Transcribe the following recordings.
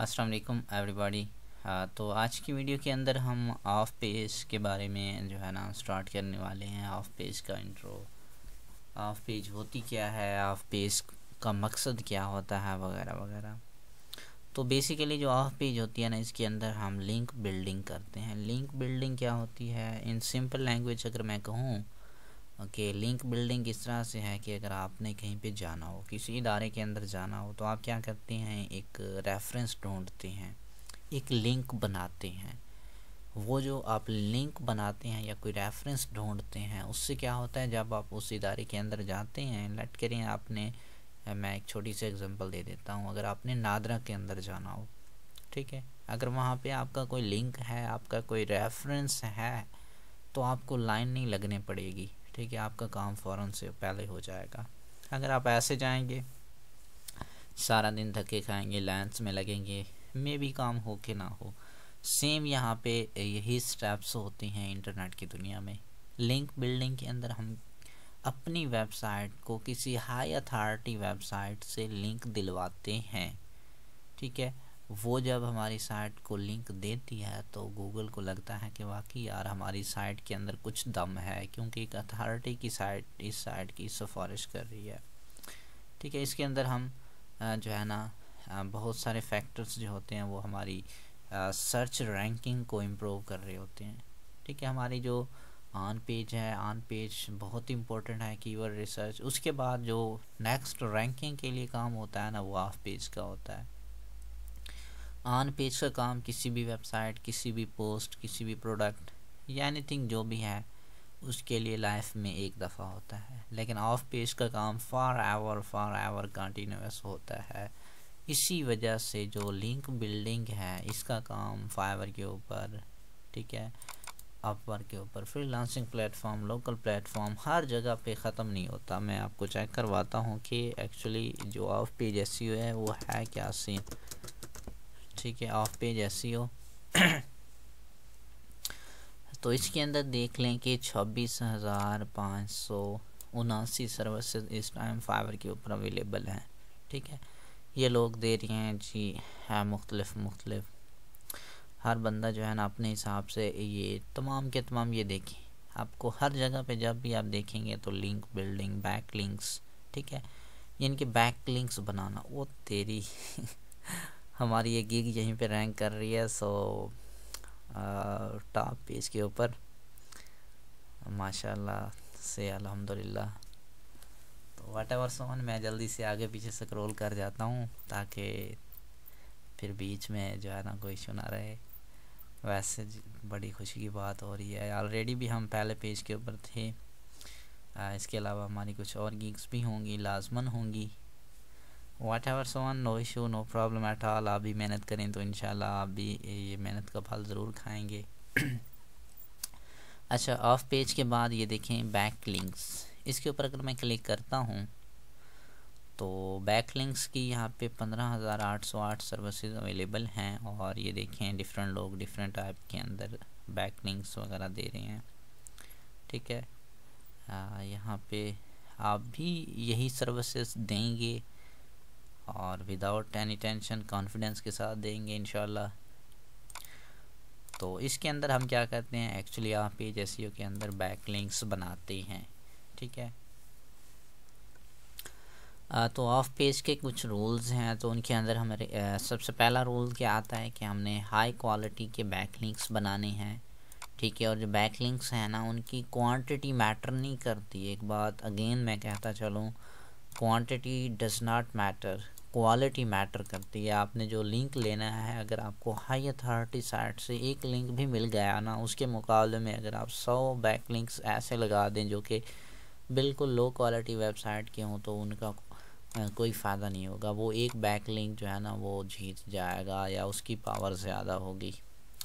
अस्सलाम वालेकुम एवरीबॉडी हाँ, तो आज की वीडियो के अंदर हम ऑफ पेज के बारे में जो है ना स्टार्ट करने वाले हैं ऑफ पेज का इंट्रो ऑफ पेज होती क्या है ऑफ पेज का मकसद क्या होता है वगैरह वगैरह तो बेसिकली जो ऑफ पेज होती है ना इसके अंदर हम लिंक बिल्डिंग करते हैं लिंक बिल्डिंग क्या होती है इन सिंपल लैंग्वेज अगर मैं कहूँ ओके लिंक बिल्डिंग इस तरह से है कि अगर आपने कहीं पे जाना हो किसी इदारे के अंदर जाना हो तो आप क्या करते हैं एक रेफरेंस ढूंढते हैं एक लिंक बनाते हैं वो जो आप लिंक बनाते हैं या कोई रेफरेंस ढूंढते हैं उससे क्या होता है जब आप उस इदारे के अंदर जाते हैं लेट करें आपने मैं एक छोटी सी एग्जांपल दे देता हूँ अगर आपने नादरा के अंदर जाना हो ठीक है अगर वहाँ पे आपका कोई लिंक है आपका कोई रेफरेंस है तो आपको लाइन नहीं लगने पड़ेगी ठीक है आपका काम फ़ौर से पहले हो जाएगा अगर आप ऐसे जाएंगे सारा दिन धक्के खाएंगे लाइन्स में लगेंगे मे भी काम हो के ना हो सेम यहाँ पे यही स्टेप्स होती हैं इंटरनेट की दुनिया में लिंक बिल्डिंग के अंदर हम अपनी वेबसाइट को किसी हाई अथॉरिटी वेबसाइट से लिंक दिलवाते हैं ठीक है वो जब हमारी साइट को लिंक देती है तो गूगल को लगता है कि वाकई यार हमारी साइट के अंदर कुछ दम है क्योंकि एक अथॉरिटी की साइट इस साइट की सिफारिश कर रही है ठीक है इसके अंदर हम जो है ना बहुत सारे फैक्टर्स जो होते हैं वो हमारी सर्च रैंकिंग को इम्प्रूव कर रहे होते हैं ठीक है हमारी जो ऑन पेज है ऑन पेज बहुत इंपॉर्टेंट है कीवर्ड रिसर्च उसके बाद जो नेक्स्ट रैंकिंग के लिए काम होता है ना वो ऑफ पेज का होता है ऑन पेज का काम किसी भी वेबसाइट किसी भी पोस्ट किसी भी प्रोडक्ट या एनीथिंग जो भी है उसके लिए लाइफ में एक दफ़ा होता है लेकिन ऑफ पेज का काम forever forever continuous होता है इसी वजह से जो लिंक बिल्डिंग है इसका काम फाइवर के ऊपर ठीक है अपवर के ऊपर freelancing platform local platform हर जगह पे ख़त्म नहीं होता मैं आपको चेक करवाता हूँ कि एक्चुअली जो ऑफ पेज एस है वो है क्या सीन ठीक है ऑफ पेज हो तो इसके अंदर देख लें कि छब्बीस हज़ार पाँच सौ उनासी सर्विस इस टाइम फाइवर के ऊपर अवेलेबल हैं ठीक है ये लोग दे रहे हैं जी है मुख्तलफ मुख्तलफ हर बंदा जो है ना अपने हिसाब से ये तमाम के तमाम ये देखें आपको हर जगह पे जब भी आप देखेंगे तो लिंक बिल्डिंग बैक लिंक्स ठीक है इनके बैक लिंक्स बनाना वो तेरी हमारी ये गिग यहीं पे रैंक कर रही है सो टॉप पेज के ऊपर माशाल्लाह से अल्हम्दुलिल्लाह तो वाट एवर सोन मैं जल्दी से आगे पीछे स्क्रॉल कर जाता हूँ ताकि फिर बीच में जो है ना कोई इशू ना रहे वैसे बड़ी खुशी की बात हो रही है ऑलरेडी भी हम पहले पेज के ऊपर थे आ, इसके अलावा हमारी कुछ और गिग्स भी होंगी लाजमन होंगी whatever so one no issue no problem at all आप भी मेहनत करें तो इन आप भी ये मेहनत का फल ज़रूर खाएंगे अच्छा ऑफ पेज के बाद ये देखें बैक लिंक्स इसके ऊपर अगर मैं क्लिक करता हूँ तो बैक लिंक्स की यहाँ पे पंद्रह हज़ार आठ सौ आठ सर्विसज अवेलेबल हैं और ये देखें डिफरेंट लोग डिफरेंट टाइप के अंदर बैक लिंक्स वगैरह दे रहे हैं ठीक है यहाँ पे आप भी यही सर्विसेज देंगे और विदाउट एनी टेंशन कॉन्फिडेंस के साथ देंगे इन तो इसके अंदर हम क्या करते हैं एक्चुअली आप पेज एस के अंदर बैक लिंक्स बनाते हैं ठीक है आ, तो ऑफ पेज के कुछ रूल्स हैं तो उनके अंदर हमारे सबसे पहला रूल क्या आता है कि हमने हाई क्वालिटी के बैक लिंक्स बनाने हैं ठीक है और जो बैक लिंक्स हैं ना उनकी क्वांटिटी मैटर नहीं करती एक बात अगेन मैं कहता चलूँ quantity does not matter quality matter करती है आपने जो लिंक लेना है अगर आपको हाई अथॉरिटी साइट से एक लिंक भी मिल गया ना उसके मुकाबले में अगर आप सौ बैक लिंक्स ऐसे लगा दें जो कि बिल्कुल लो क्वालिटी वेबसाइट के हों तो उनका कोई फ़ायदा नहीं होगा वो एक बैक लिंक जो है ना वो जीत जाएगा या उसकी पावर ज़्यादा होगी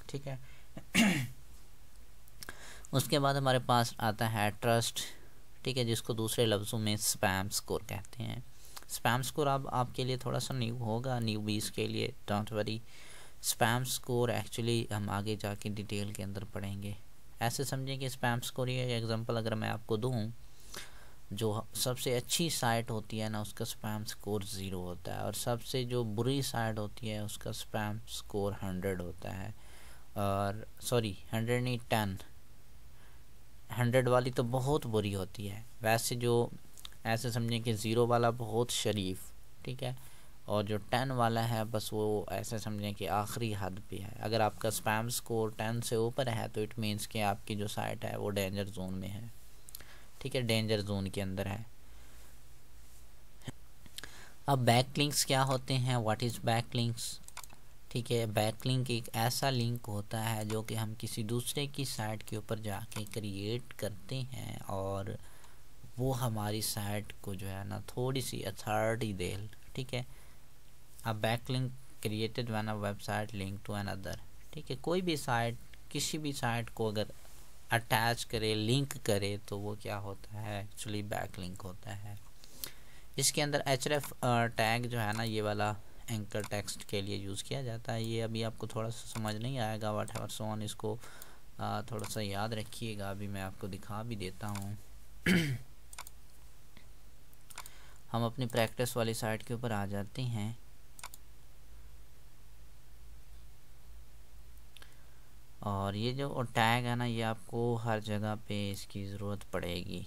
ठीक है उसके बाद हमारे पास आता है ट्रस्ट ठीक है जिसको दूसरे लफ्ज़ों में स्पैम स्कोर कहते हैं स्पैम स्कोर अब आपके लिए थोड़ा सा न्यू होगा न्यू बीस के लिए don't worry spam score actually हम आगे जाके डिटेल के अंदर पढ़ेंगे ऐसे समझें कि स्पैम स्कोर ये एग्जांपल अगर मैं आपको दूँ जो सबसे अच्छी साइट होती है ना उसका स्पैम स्कोर ज़ीरो होता है और सबसे जो बुरी साइट होती है उसका स्पैम स्कोर हंड्रेड होता है और सॉरी हंड्रेड नहीं टेन हंड्रेड वाली तो बहुत बुरी होती है वैसे जो ऐसे समझें कि ज़ीरो वाला बहुत शरीफ ठीक है और जो टेन वाला है बस वो ऐसे समझें कि आखिरी हद पे है अगर आपका स्पैम स्कोर टेन से ऊपर है तो इट मीन्स कि आपकी जो साइट है वो डेंजर जोन में है ठीक है डेंजर जोन के अंदर है अब बैक लिंक्स क्या होते हैं व्हाट इज़ बैक लिंक्स ठीक है बैक लिंक एक ऐसा लिंक होता है जो कि हम किसी दूसरे की साइट के ऊपर जाके क्रिएट करते हैं और वो हमारी साइट को जो है ना थोड़ी सी अथॉरिटी दे ठीक है अब back link created one a website link to another ठीक है कोई भी साइट किसी भी साइट को अगर अटैच करे लिंक करे तो वो क्या होता है एक्चुअली बैक लिंक होता है इसके अंदर एच टैग जो है ना ये वाला एंकर टेक्स्ट के लिए यूज़ किया जाता है ये अभी आपको थोड़ा सा समझ नहीं आएगा वट एवर सोन इसको थोड़ा सा याद रखिएगा अभी मैं आपको दिखा भी देता हूँ हम अपनी प्रैक्टिस वाली साइट के ऊपर आ जाते हैं और ये जो टैग है ना ये आपको हर जगह पे इसकी ज़रूरत पड़ेगी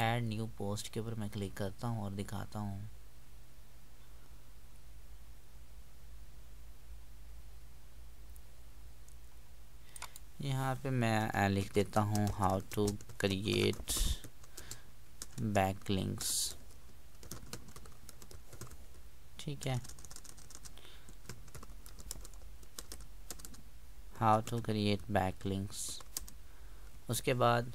ऐड न्यू पोस्ट के ऊपर मैं क्लिक करता हूँ और दिखाता हूँ यहाँ पे मैं लिख देता हूँ हाउ टू क्रिएट लिंक्स ठीक है how to create back links उसके बाद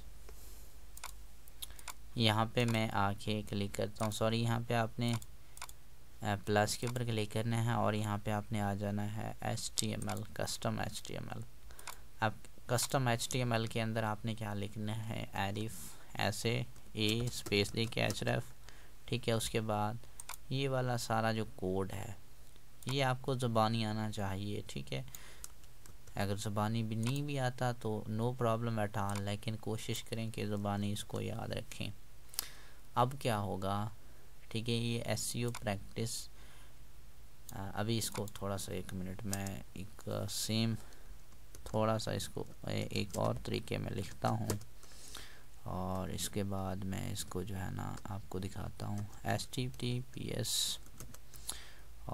यहाँ पे मैं आके क्लिक करता हूँ सॉरी यहाँ पे आपने प्लस के ऊपर क्लिक करना है और यहाँ पे आपने आ जाना है H T M L custom H T M L अब custom H T M L के अंदर आपने क्या लिखना है एरिफ ऐसे ए स्पेस दे के एच ठीक है उसके बाद ये वाला सारा जो कोड है ये आपको ज़बानी आना चाहिए ठीक है अगर ज़बानी भी नहीं भी आता तो नो प्रॉब्लम एट ऑल लेकिन कोशिश करें कि ज़बानी इसको याद रखें अब क्या होगा ठीक है ये एस प्रैक्टिस e अभी इसको थोड़ा सा एक मिनट में एक सेम थोड़ा सा इसको एक और तरीके में लिखता हूँ और इसके बाद मैं इसको जो है ना आपको दिखाता हूँ S T T P S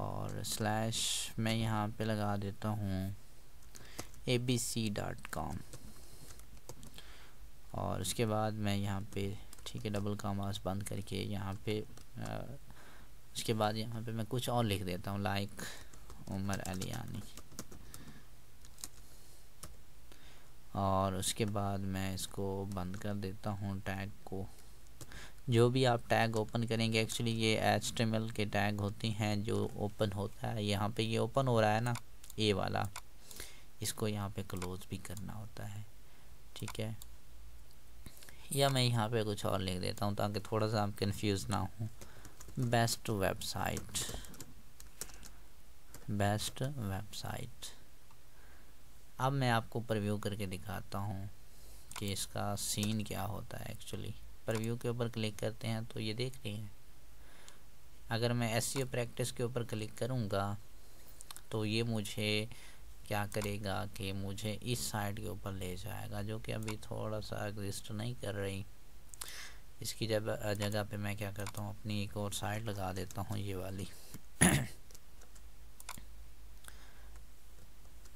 और स्लैश मैं यहाँ पे लगा देता हूँ A B C dot com और इसके बाद मैं यहाँ पे ठीक है डबल काम कामास बंद करके यहाँ पे आ, उसके बाद यहाँ पे मैं कुछ और लिख देता हूँ लाइक उमर यानी और उसके बाद मैं इसको बंद कर देता हूँ टैग को जो भी आप टैग ओपन करेंगे एक्चुअली ये एच के टैग होती हैं जो ओपन होता है यहाँ पे ये ओपन हो रहा है ना ए वाला इसको यहाँ पे क्लोज भी करना होता है ठीक है या मैं यहाँ पे कुछ और लिख देता हूँ ताकि थोड़ा सा आप कंफ्यूज ना हो बेस्ट वेबसाइट बेस्ट वेबसाइट अब मैं आपको प्रव्यू करके दिखाता हूँ कि इसका सीन क्या होता है एक्चुअली प्रव्यू के ऊपर क्लिक करते हैं तो ये देख रही हैं अगर मैं एस प्रैक्टिस e के ऊपर क्लिक करूँगा तो ये मुझे क्या करेगा कि मुझे इस साइड के ऊपर ले जाएगा जो कि अभी थोड़ा सा एग्जिस्ट नहीं कर रही इसकी जब जगह पे मैं क्या करता हूँ अपनी एक और साइड लगा देता हूँ ये वाली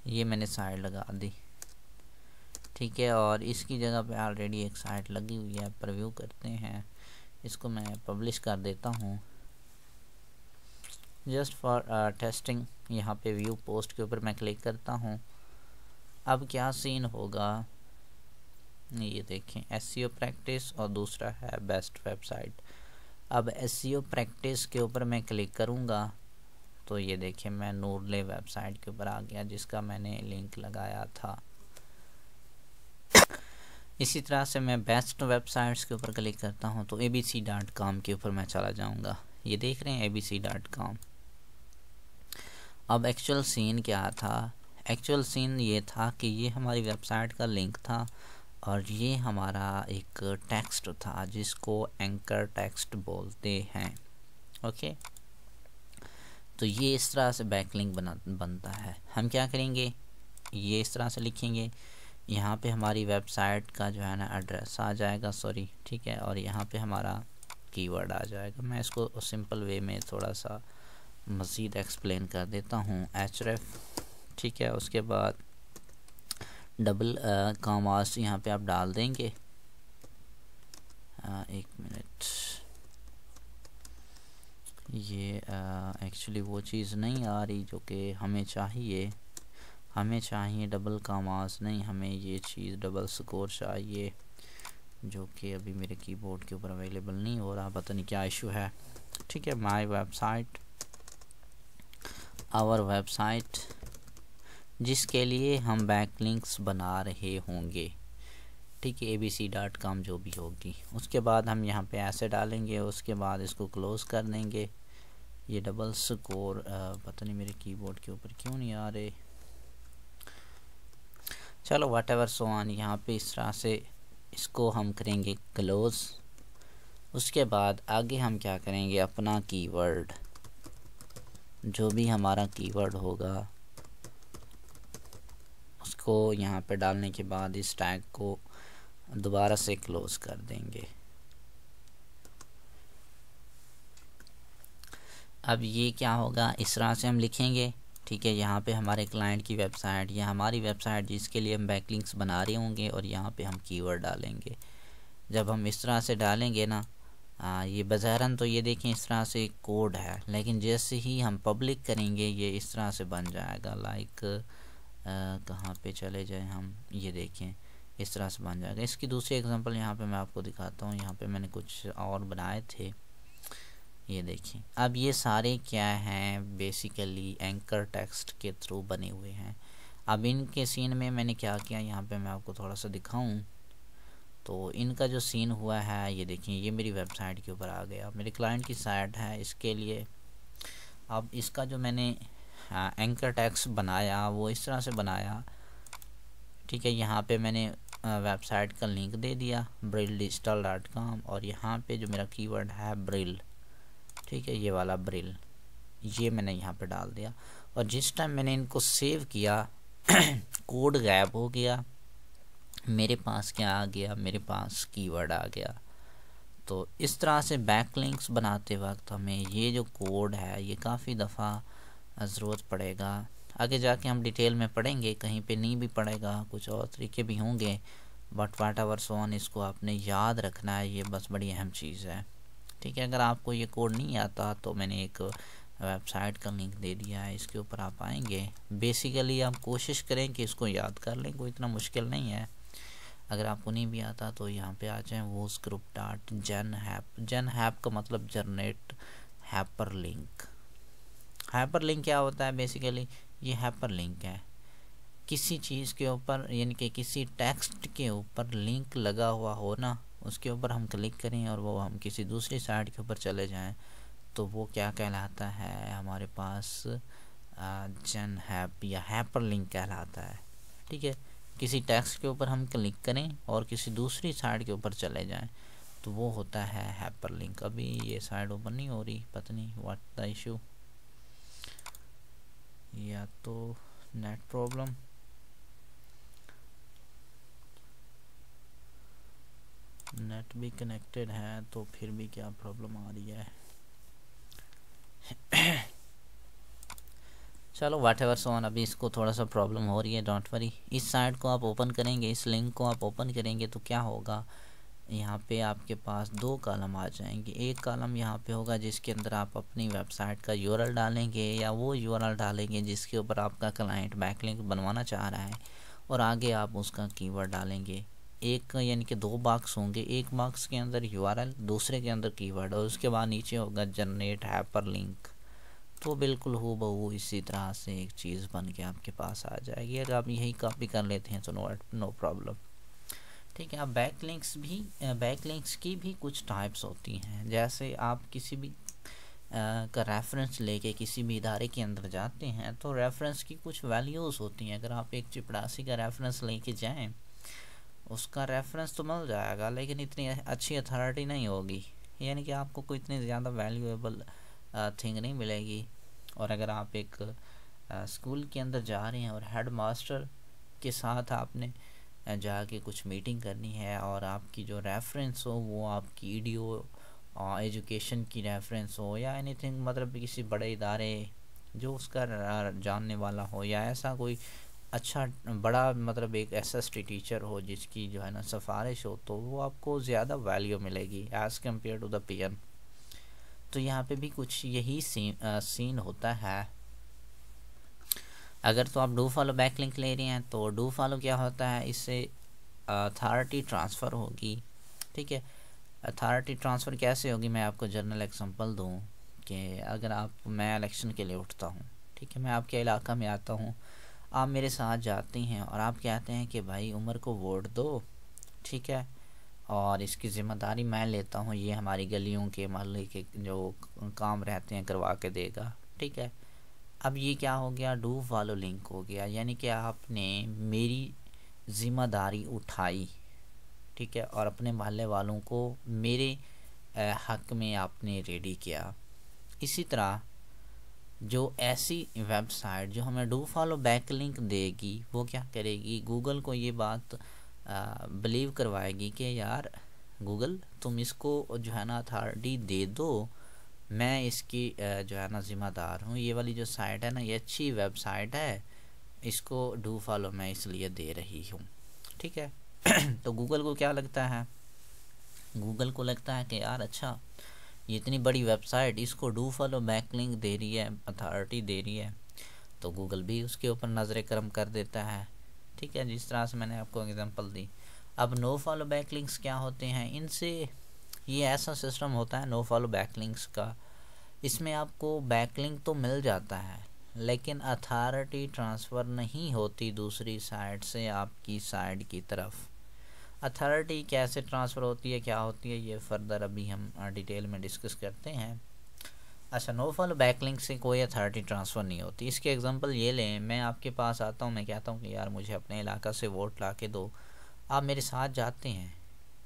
ये मैंने साइड लगा दी ठीक है और इसकी जगह पे ऑलरेडी एक साइट लगी हुई है प्रव्यू करते हैं इसको मैं पब्लिश कर देता हूँ जस्ट फॉर टेस्टिंग यहाँ पे व्यू पोस्ट के ऊपर मैं क्लिक करता हूँ अब क्या सीन होगा ये देखें एस प्रैक्टिस e और दूसरा है बेस्ट वेबसाइट अब एस प्रैक्टिस e के ऊपर मैं क्लिक करूँगा तो ये देखिए मैं नूरले वेबसाइट के ऊपर आ गया जिसका मैंने लिंक लगाया था इसी तरह से मैं बेस्ट वेबसाइट्स के ऊपर क्लिक करता हूँ तो A B C dot com के ऊपर मैं चला जाऊँगा ये देख रहे हैं A B C dot com अब एक्चुअल सीन क्या था एक्चुअल सीन ये था कि ये हमारी वेबसाइट का लिंक था और ये हमारा एक टेक्स्ट था जिसको एंकर टेक्स्ट बोलते हैं ओके तो ये इस तरह से बैक लिंक बना बनता है हम क्या करेंगे ये इस तरह से लिखेंगे यहाँ पे हमारी वेबसाइट का जो है ना एड्रेस आ जाएगा सॉरी ठीक है और यहाँ पे हमारा कीवर्ड आ जाएगा मैं इसको सिंपल वे में थोड़ा सा मज़ीद एक्सप्लेन कर देता हूँ एच ठीक है उसके बाद डबल कामास यहाँ पे आप डाल देंगे आ, एक मिनट ये एक्चुअली वो चीज़ नहीं आ रही जो कि हमें चाहिए हमें चाहिए डबल कामास नहीं हमें ये चीज़ डबल स्कोर चाहिए जो कि अभी मेरे कीबोर्ड के ऊपर अवेलेबल नहीं हो रहा पता नहीं क्या इशू है ठीक है माय वेबसाइट आवर वेबसाइट जिसके लिए हम बैक लिंक्स बना रहे होंगे ठीक है A B C dot com जो भी होगी उसके बाद हम यहाँ पे ऐसे डालेंगे उसके बाद इसको क्लोज़ कर देंगे ये डबल स्कोर पता नहीं मेरे कीबोर्ड के ऊपर क्यों नहीं आ रहे चलो वाट एवर सो ऑन यहाँ पे इस तरह से इसको हम करेंगे क्लोज उसके बाद आगे हम क्या करेंगे अपना कीवर्ड जो भी हमारा कीवर्ड होगा उसको यहाँ पे डालने के बाद इस टैग को दोबारा से क्लोज़ कर देंगे अब ये क्या होगा इस तरह से हम लिखेंगे ठीक है यहाँ पे हमारे क्लाइंट की वेबसाइट या हमारी वेबसाइट जिसके लिए हम बैकलिंक्स बना रहे होंगे और यहाँ पे हम कीवर्ड डालेंगे जब हम इस तरह से डालेंगे ना आ, ये बज़ारन तो ये देखें इस तरह से कोड है लेकिन जैसे ही हम पब्लिक करेंगे ये इस तरह से बन जाएगा लाइक कहाँ पे चले जाए हम ये देखें इस तरह से बन जाएगा इसकी दूसरी एग्जांपल यहाँ पे मैं आपको दिखाता हूँ यहाँ पे मैंने कुछ और बनाए थे ये देखिए अब ये सारे क्या हैं बेसिकली एंकर टेक्स्ट के थ्रू बने हुए हैं अब इनके सीन में मैंने क्या किया यहाँ पे मैं आपको थोड़ा सा दिखाऊं तो इनका जो सीन हुआ है ये देखिए ये मेरी वेबसाइट के ऊपर आ गया मेरे क्लाइंट की साइट है इसके लिए अब इसका जो मैंने एंकर टैक्स बनाया वो इस तरह से बनाया ठीक है यहाँ पे मैंने वेबसाइट का लिंक दे दिया ब्रिल डिजिटल डॉट कॉम और यहाँ पे जो मेरा कीवर्ड है ब्रिल ठीक है ये वाला ब्रिल ये मैंने यहाँ पे डाल दिया और जिस टाइम मैंने इनको सेव किया कोड गायब हो गया मेरे पास क्या आ गया मेरे पास कीवर्ड आ गया तो इस तरह से बैक लिंक्स बनाते वक्त हमें ये जो कोड है ये काफ़ी दफ़ा ज़रूरत पड़ेगा आगे जाके हम डिटेल में पढ़ेंगे कहीं पे नहीं भी पड़ेगा कुछ और तरीके भी होंगे बट वाट आवर सोन इसको आपने याद रखना है ये बस बड़ी अहम चीज़ है ठीक है अगर आपको ये कोड नहीं आता तो मैंने एक वेबसाइट का लिंक दे दिया है इसके ऊपर आप आएंगे बेसिकली आप कोशिश करें कि इसको याद कर लें कोई इतना मुश्किल नहीं है अगर आपको नहीं भी आता तो यहाँ पे आ जाएं वो स्क्रूप डाट जन हैप जन हैप का मतलब generate hyper link hyper link क्या होता है बेसिकली ये हैपर लिंक है किसी चीज़ के ऊपर यानी कि किसी टेक्स्ट के ऊपर लिंक लगा हुआ हो ना उसके ऊपर हम क्लिक करें और वो हम किसी दूसरी साइट के ऊपर चले जाएं तो वो क्या कहलाता है हमारे पास जन हैप या हैपर लिंक कहलाता है ठीक है किसी टैक्स के ऊपर हम क्लिक करें और किसी दूसरी साइट के ऊपर चले जाएं तो वो होता है हैपर लिंक अभी ये साइड ओपन नहीं हो रही पता नहीं व्हाट द इशू या तो नेट प्रॉब्लम नेट भी कनेक्टेड है तो फिर भी क्या प्रॉब्लम आ रही है चलो वाट एवर सोन अभी इसको थोड़ा सा प्रॉब्लम हो रही है डोंट वरी इस साइड को आप ओपन करेंगे इस लिंक को आप ओपन करेंगे तो क्या होगा यहाँ पे आपके पास दो कॉलम आ जाएंगे एक कॉलम यहाँ पे होगा जिसके अंदर आप अपनी वेबसाइट का यू डालेंगे या वो यू डालेंगे जिसके ऊपर आपका क्लाइंट बैकलिंक बनवाना चाह रहा है और आगे आप उसका कीवर्ड डालेंगे एक यानी कि दो बॉक्स होंगे एक बॉक्स के अंदर यू दूसरे के अंदर कीवर्ड और उसके बाद नीचे होगा जनरेट हैपर लिंक तो बिल्कुल हो बहू इसी तरह से एक चीज़ बन के आपके पास आ जाएगी अगर आप यही कॉपी कर लेते हैं तो नो नो प्रॉब्लम ठीक है आप बैक लिंक्स भी बैक लिंक्स की भी कुछ टाइप्स होती हैं जैसे आप किसी भी आ, का रेफरेंस लेके किसी भी इदारे के अंदर जाते हैं तो रेफरेंस की कुछ वैल्यूज़ होती हैं अगर आप एक चिपड़ासी का रेफरेंस लेके जाएं उसका रेफरेंस तो मिल जाएगा लेकिन इतनी अच्छी अथॉरिटी नहीं होगी यानी कि आपको कोई इतनी ज़्यादा वैल्यूएबल थिंग नहीं मिलेगी और अगर आप एक स्कूल के अंदर जा रहे हैं और हेड मास्टर के साथ आपने जाके कुछ मीटिंग करनी है और आपकी जो रेफरेंस हो वो आपकी ई डी ओ एजुकेशन की रेफरेंस हो या एनीथिंग मतलब किसी बड़े इदारे जो उसका जानने वाला हो या ऐसा कोई अच्छा बड़ा मतलब एक एस एस टी टीचर हो जिसकी जो है ना सिफारिश हो तो वो आपको ज़्यादा वैल्यू मिलेगी as compare to the P M तो यहाँ पे भी कुछ यही सीन आ, सीन होता है अगर तो आप डू फॉलो बैक लिंक ले रहे हैं तो डू फॉलो क्या होता है इससे अथॉरिटी ट्रांसफ़र होगी ठीक है अथॉरिटी ट्रांसफ़र कैसे होगी मैं आपको जनरल एग्जांपल दूँ कि अगर आप मैं इलेक्शन के लिए उठता हूँ ठीक है मैं आपके इलाका में आता हूँ आप मेरे साथ जाते हैं और आप कहते हैं कि भाई उमर को वोट दो ठीक है और इसकी ज़िम्मेदारी मैं लेता हूँ ये हमारी गलियों के महल के जो काम रहते हैं करवा के देगा ठीक है अब ये क्या हो गया डूब वालो लिंक हो गया यानी कि आपने मेरी ज़िम्मेदारी उठाई ठीक है और अपने महल्ले वालों को मेरे हक में आपने रेडी किया इसी तरह जो ऐसी वेबसाइट जो हमें डू फॉलो बैक लिंक देगी वो क्या करेगी गूगल को ये बात बिलीव करवाएगी कि यार गूगल तुम इसको जो है ना अथॉरिटी दे दो मैं इसकी जो है ना ज़िम्मेदार हूँ ये वाली जो साइट है ना ये अच्छी वेबसाइट है इसको डू फॉलो मैं इसलिए दे रही हूँ ठीक है तो गूगल को क्या लगता है गूगल को लगता है कि यार अच्छा ये इतनी बड़ी वेबसाइट इसको डू फॉलो बैक लिंक दे रही है अथॉरिटी दे रही है तो गूगल भी उसके ऊपर नज़र करम कर देता है ठीक है जिस तरह से मैंने आपको एग्जांपल दी अब नो फॉलो बैक लिंक्स क्या होते हैं इनसे ये ऐसा सिस्टम होता है नो फॉलो बैक लिंक्स का इसमें आपको बैक लिंक तो मिल जाता है लेकिन अथॉरिटी ट्रांसफ़र नहीं होती दूसरी साइड से आपकी साइड की तरफ अथॉरिटी कैसे ट्रांसफ़र होती है क्या होती है ये फर्दर अभी हम डिटेल में डिस्कस करते हैं अच्छा नो फॉलो बैकलिंक से कोई अथॉरिटी ट्रांसफ़र नहीं होती इसके एग्जांपल ये लें मैं आपके पास आता हूँ मैं कहता हूँ कि यार मुझे अपने इलाका से वोट ला के दो आप मेरे साथ जाते हैं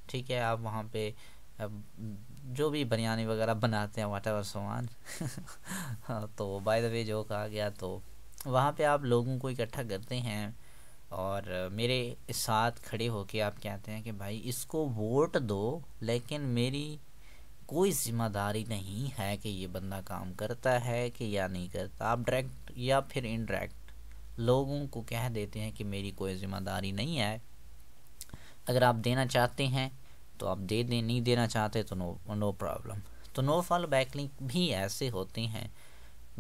ठीक है आप वहाँ पे जो भी बिरयानी वगैरह बनाते हैं वाट एवर सामान हाँ, तो बाय द वे जो कहा गया तो वहाँ पे आप लोगों को इकट्ठा करते हैं और मेरे साथ खड़े होके आप कहते हैं कि भाई इसको वोट दो लेकिन मेरी कोई जिम्मेदारी नहीं है कि ये बंदा काम करता है कि या नहीं करता आप डायरेक्ट या फिर इनडायरेक्ट लोगों को कह देते हैं कि मेरी कोई जिम्मेदारी नहीं है अगर आप देना चाहते हैं तो आप दे दें नहीं देना चाहते तो नो नो प्रॉब्लम तो नो फॉलो बैकलिंक भी ऐसे होते हैं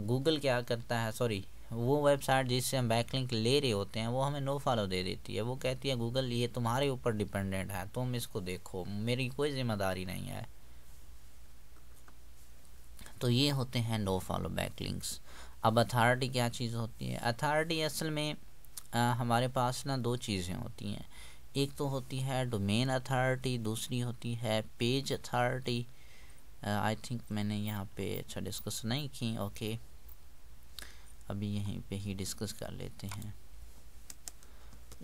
गूगल क्या करता है सॉरी वो वेबसाइट जिससे हम बैकलिंक ले रहे होते हैं वो हमें नो फॉलो दे देती है वो कहती है गूगल ये तुम्हारे ऊपर डिपेंडेंट है तुम इसको देखो मेरी कोई जिम्मेदारी नहीं है तो ये होते हैं नो फॉलो बैकलिंक्स अब अथॉरिटी क्या चीज़ होती है अथॉरिटी असल में आ, हमारे पास ना दो चीज़ें होती हैं एक तो होती है डोमेन अथॉरिटी दूसरी होती है पेज अथॉरिटी आई थिंक मैंने यहाँ पे अच्छा डिस्कस नहीं की ओके okay. अभी यहीं पे ही डिस्कस कर लेते हैं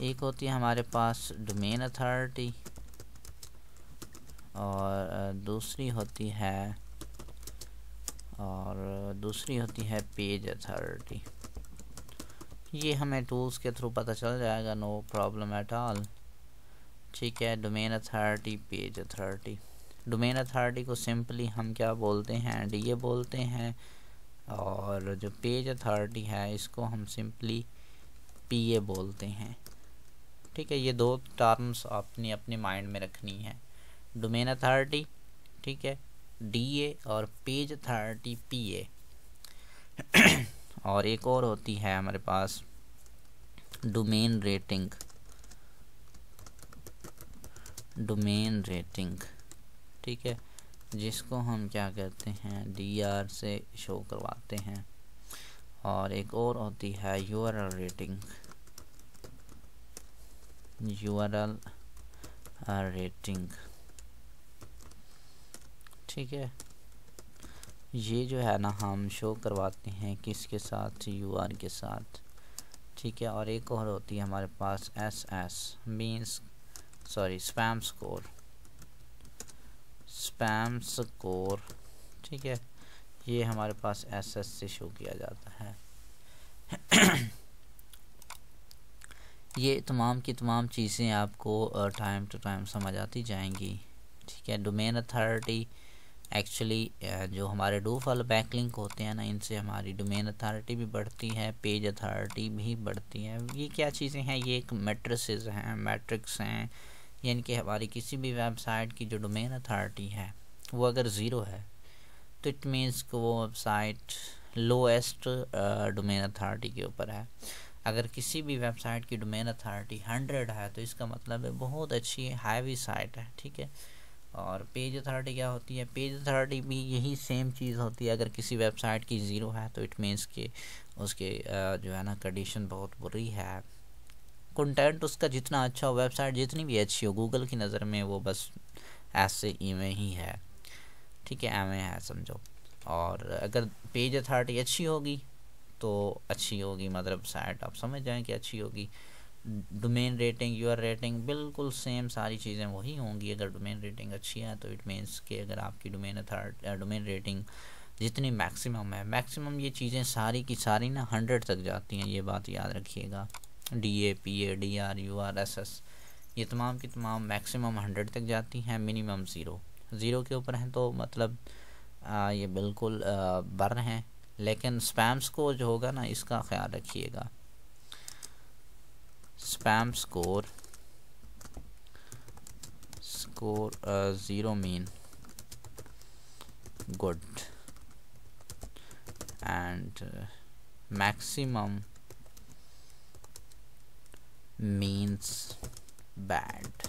एक होती है हमारे पास डोमेन अथॉरिटी और दूसरी होती है और दूसरी होती है पेज अथॉरिटी ये हमें टूल्स के थ्रू पता चल जाएगा नो प्रॉब्लम एट ऑल ठीक है domain authority page authority domain authority को सिंपली हम क्या बोलते हैं डी ए बोलते हैं और जो पेज अथॉरिटी है इसको हम सिंपली पीए बोलते हैं ठीक है ये दो टर्म्स आपने अपने माइंड में रखनी है डोमेन अथॉरिटी ठीक है डीए और पेज अथॉरिटी पीए और एक और होती है हमारे पास डोमेन रेटिंग डोमेन रेटिंग ठीक है जिसको हम क्या कहते हैं डी आर से शो करवाते हैं और एक और होती है U R L rating U R L rating ठीक है ये जो है ना हम शो करवाते हैं किसके साथ यू आर के साथ ठीक है और एक और होती है हमारे पास S S means sorry spam score spam score ठीक है ये हमारे पास एस एस से शो किया जाता है ये तमाम की तमाम चीज़ें आपको टाइम टू टाइम समझ आती जाएंगी ठीक है डोमेन अथॉरिटी एक्चुअली जो हमारे डू फॉल बैक लिंक होते हैं ना इनसे हमारी डोमेन अथॉरिटी भी बढ़ती है पेज अथॉरिटी भी बढ़ती है ये क्या चीज़ें हैं ये एक मेट्रसेज हैं मैट्रिक्स हैं यानी कि हमारी किसी भी वेबसाइट की जो डोमेन अथॉरिटी है वो अगर ज़ीरो है तो इट मीन्स कि वो वेबसाइट लोएस्ट डोमेन अथॉरिटी के ऊपर है अगर किसी भी वेबसाइट की डोमेन अथॉरिटी हंड्रेड है तो इसका मतलब है बहुत अच्छी हाईवी साइट है ठीक है और पेज अथॉरिटी क्या होती है पेज अथॉरिटी भी यही सेम चीज़ होती है अगर किसी वेबसाइट की ज़ीरो है तो इट मीन्स कि उसके जो है ना कंडीशन बहुत बुरी है कंटेंट उसका जितना अच्छा हो वेबसाइट जितनी भी अच्छी हो गूगल की नज़र में वो बस ऐसे इवें ही है ठीक है एम है समझो और अगर पेज अथॉरिटी अच्छी होगी तो अच्छी होगी मतलब साइट आप समझ जाएँ कि अच्छी होगी डोमेन रेटिंग यूआर रेटिंग बिल्कुल सेम सारी चीज़ें वही होंगी अगर डोमेन रेटिंग अच्छी है तो इट मीनस कि अगर आपकी डोमेन अथॉरिटी डोमेन रेटिंग जितनी मैक्सिमम है मैक्सिमम ये चीज़ें सारी की सारी ना हंड्रेड तक जाती हैं ये बात याद रखिएगा D A P A D R U R S S ये तमाम की तमाम मैक्सिमम हंड्रेड तक जाती हैं मिनिमम ज़ीरो ज़ीरो के ऊपर हैं तो मतलब आ, ये बिल्कुल बर हैं लेकिन स्पैम्स को जो होगा ना इसका ख्याल रखिएगा spam score score zero mean good and maximum means bad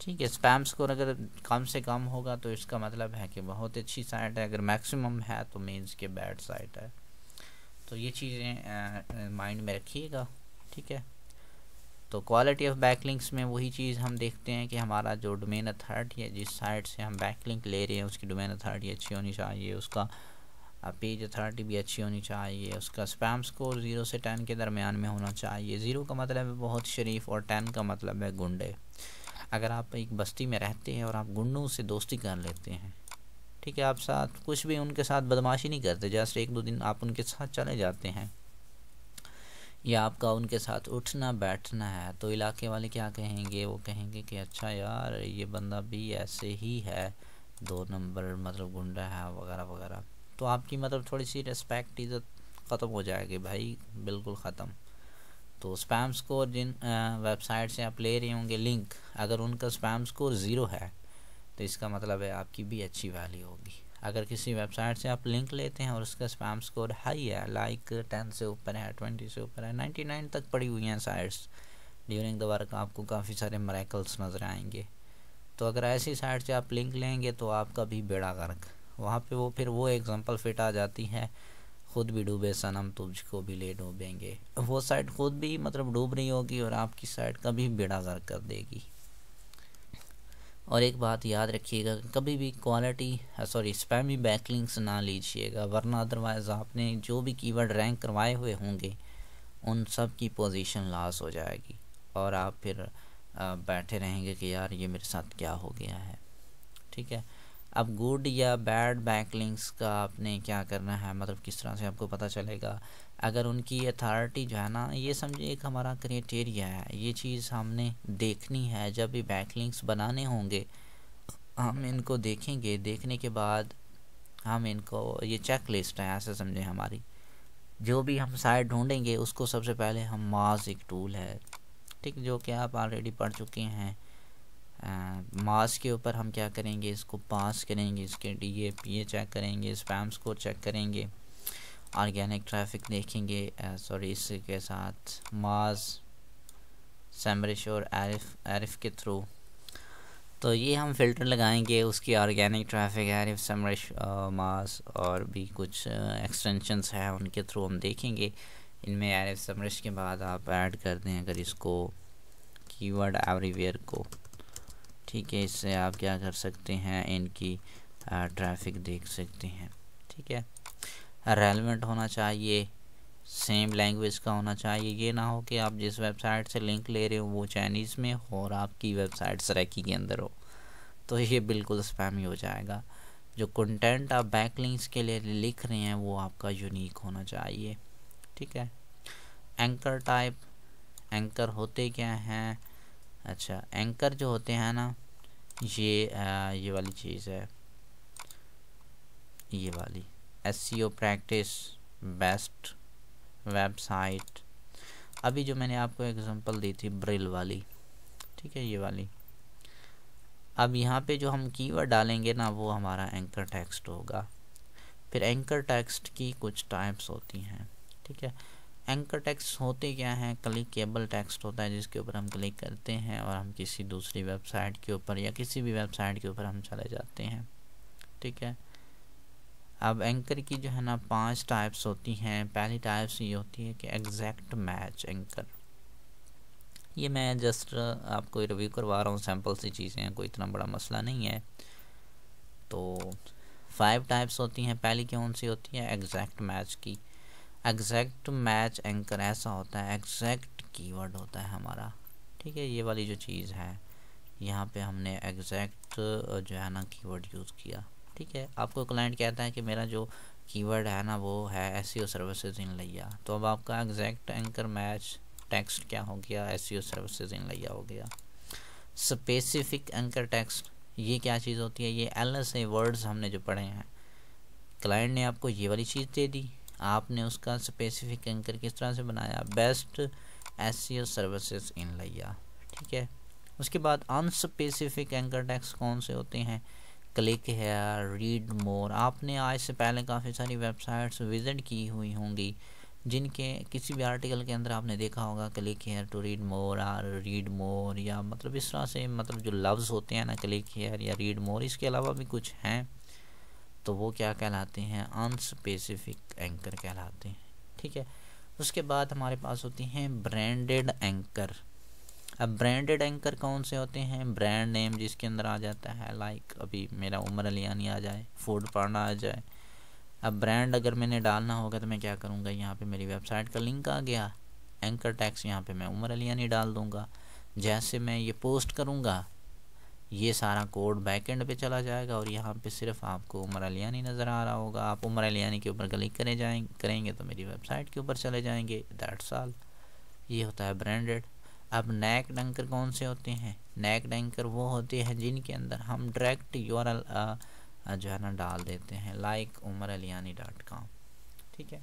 ठीक है स्पैम स्कोर अगर कम से कम होगा तो इसका मतलब है कि बहुत अच्छी साइट है अगर मैक्सिमम है तो मीन्स के बैड साइट है तो ये चीज़ें माइंड में रखिएगा ठीक है तो क्वालिटी ऑफ बैकलिंक्स में वही चीज़ हम देखते हैं कि हमारा जो डोमेन अथॉरिटी है जिस साइट से हम बैकलिंक ले रहे हैं उसकी डोमेन अथॉरिटी अच्छी होनी चाहिए उसका पेज अथॉरिटी भी अच्छी होनी चाहिए उसका स्पैम स्कोर ज़ीरो से टेन के दरमियान में होना चाहिए ज़ीरो का मतलब है बहुत शरीफ और टेन का मतलब है गुंडे अगर आप एक बस्ती में रहते हैं और आप गुंडों से दोस्ती कर लेते हैं ठीक है आप साथ कुछ भी उनके साथ बदमाशी नहीं करते जैसे एक दो दिन आप उनके साथ चले जाते हैं या आपका उनके साथ उठना बैठना है तो इलाके वाले क्या कहेंगे वो कहेंगे कि अच्छा यार ये बंदा भी ऐसे ही है दो नंबर मतलब गुंडा है वगैरह वगैरह तो आपकी मतलब थोड़ी सी रिस्पेक्ट इज़्ज़त ख़त्म हो जाएगी भाई बिल्कुल ख़त्म तो स्पैम स्कोर जिन वेबसाइट से आप ले रहे होंगे लिंक अगर उनका स्पैम स्कोर ज़ीरो है तो इसका मतलब है आपकी भी अच्छी वैल्यू होगी अगर किसी वेबसाइट से आप लिंक लेते हैं और उसका स्पैम स्कोर हाई है लाइक टेन से ऊपर है ट्वेंटी से ऊपर है नाइन्टी नाइन तक पड़ी हुई हैं साइट्स ड्यूरिंग द वर्क आपको काफ़ी सारे मरेकल्स नज़र आएंगे तो अगर ऐसी साइट से आप लिंक लेंगे तो आपका भी बेड़ा गर्क वहाँ पे वो फिर वो एग्ज़ाम्पल फिट आ जाती है खुद भी डूबे सनम तुझको भी ले डूबेंगे वो साइड खुद भी मतलब डूब रही होगी और आपकी साइड कभी बेड़ा गर कर देगी और एक बात याद रखिएगा कभी भी क्वालिटी सॉरी स्पैमी बैकलिंग्स ना लीजिएगा वरना अदरवाइज़ आपने जो भी कीवर्ड रैंक करवाए हुए होंगे उन सब की पोजीशन लॉस हो जाएगी और आप फिर बैठे रहेंगे कि यार ये मेरे साथ क्या हो गया है ठीक है अब गुड या बैड बैकलिंक्स का आपने क्या करना है मतलब किस तरह से आपको पता चलेगा अगर उनकी अथॉरिटी जो है ना ये समझिए एक हमारा क्रिएटेरिया है ये चीज़ हमने देखनी है जब भी बैकलिंक्स बनाने होंगे हम इनको देखेंगे देखने के बाद हम इनको ये चेक लिस्ट है ऐसे समझें हमारी जो भी हम साइड ढूंढेंगे उसको सबसे पहले हम माज एक टूल है ठीक जो कि आप ऑलरेडी पढ़ चुके हैं मास के ऊपर हम क्या करेंगे इसको पास करेंगे इसके D A P A check करेंगे स्पैम स्कोर चेक करेंगे ऑर्गेनिक ट्रैफिक देखेंगे सॉरी uh, इसके साथ मास सेमरिश और एरिफ एरिफ के थ्रू तो ये हम फिल्टर लगाएंगे उसकी organic traffic Ahrefs SEMrush Moz और भी कुछ एक्सटेंशंस uh, हैं उनके थ्रू हम देखेंगे इनमें एरिफ समरिश के बाद आप ऐड कर दें अगर इसको कीवर्ड एवरीवेयर को ठीक है इससे आप क्या कर सकते हैं इनकी ट्रैफिक देख सकते हैं ठीक है रेलिवेंट होना चाहिए सेम लैंग्वेज का होना चाहिए ये ना हो कि आप जिस वेबसाइट से लिंक ले रहे हो वो चाइनीज़ में हो और आपकी वेबसाइट सरेकी के अंदर हो तो ये बिल्कुल स्पैम ही हो जाएगा जो कंटेंट आप बैक लिंक्स के लिए लिख रहे हैं वो आपका यूनिक होना चाहिए ठीक है एंकर टाइप एंकर होते क्या हैं अच्छा एंकर जो होते हैं ना ये आ, ये वाली चीज़ है ये वाली S C O practice best website अभी जो मैंने आपको एग्जांपल दी थी ब्रिल वाली ठीक है ये वाली अब यहाँ पे जो हम कीवर्ड डालेंगे ना वो हमारा एंकर टेक्स्ट होगा फिर एंकर टेक्स्ट की कुछ टाइप्स होती हैं ठीक है एंकर टेक्स्ट होते क्या हैं क्लिकेबल टेक्स्ट होता है जिसके ऊपर हम क्लिक करते हैं और हम किसी दूसरी वेबसाइट के ऊपर या किसी भी वेबसाइट के ऊपर हम चले जाते हैं ठीक है अब एंकर की जो है ना पांच टाइप्स होती हैं पहली टाइप्स ये होती है कि एग्जैक्ट मैच एंकर ये मैं जस्ट आपको रिव्यू करवा रहा हूँ सैम्पल सी चीज़ें हैं कोई इतना बड़ा मसला नहीं है तो फाइव टाइप्स होती हैं पहली कौन सी होती है एग्जैक्ट मैच की एग्जैक्ट मैच एंकर ऐसा होता है एग्जैक्ट कीवर्ड होता है हमारा ठीक है ये वाली जो चीज़ है यहाँ पे हमने एग्जैक्ट जो है ना कीवर्ड यूज़ किया ठीक है आपको क्लाइंट कहता है कि मेरा जो कीवर्ड है ना वो है एस सर्विसेज इन लिया तो अब आपका एग्जैक्ट एंकर मैच टेक्स्ट क्या हो गया एस सर्विसेज इन लिया हो गया स्पेसिफिक एंकर टेक्स्ट ये क्या चीज़ होती है ये एल वर्ड्स हमने जो पढ़े हैं क्लाइंट ने आपको ये वाली चीज़ दे दी आपने उसका स्पेसिफिक एंकर किस तरह से बनाया best S C services in लिया ठीक है उसके बाद अनस्पेसिफिक एंकर टैक्स कौन से होते हैं क्लिक है रीड मोर आपने आज से पहले काफ़ी सारी वेबसाइट्स विज़िट की हुई होंगी जिनके किसी भी आर्टिकल के अंदर आपने देखा होगा click here to read more or read more या मतलब इस तरह से मतलब जो लफ्ज़ होते हैं ना क्लिक हेयर या रीड मोर इसके अलावा भी कुछ हैं तो वो क्या कहलाते हैं अनस्पेसिफिक एंकर कहलाते हैं ठीक है उसके बाद हमारे पास होती हैं ब्रांडेड एंकर अब ब्रांडेड एंकर कौन से होते हैं ब्रांड नेम जिसके अंदर आ जाता है लाइक अभी मेरा उमर अलियानी आ जाए फूड पांडा आ जाए अब ब्रांड अगर मैंने डालना होगा तो मैं क्या करूँगा यहाँ पे मेरी वेबसाइट का लिंक आ गया एंकर टैक्स यहाँ पे मैं उमर अलियानी डाल दूँगा जैसे मैं ये पोस्ट करूँगा ये सारा कोड बैक एंड पे चला जाएगा और यहाँ पे सिर्फ आपको उमर अलियानी नज़र आ रहा होगा आप उमर अलियानी के ऊपर क्लिक करें जाए करेंगे तो मेरी वेबसाइट के ऊपर चले जाएंगे दैट साल ये होता है ब्रांडेड अब नैक डंकर कौन से होते हैं नैक डंकर वो होते हैं जिनके अंदर हम डायरेक्ट योर जो है ना डाल देते हैं like Umar Aliani dot com ठीक है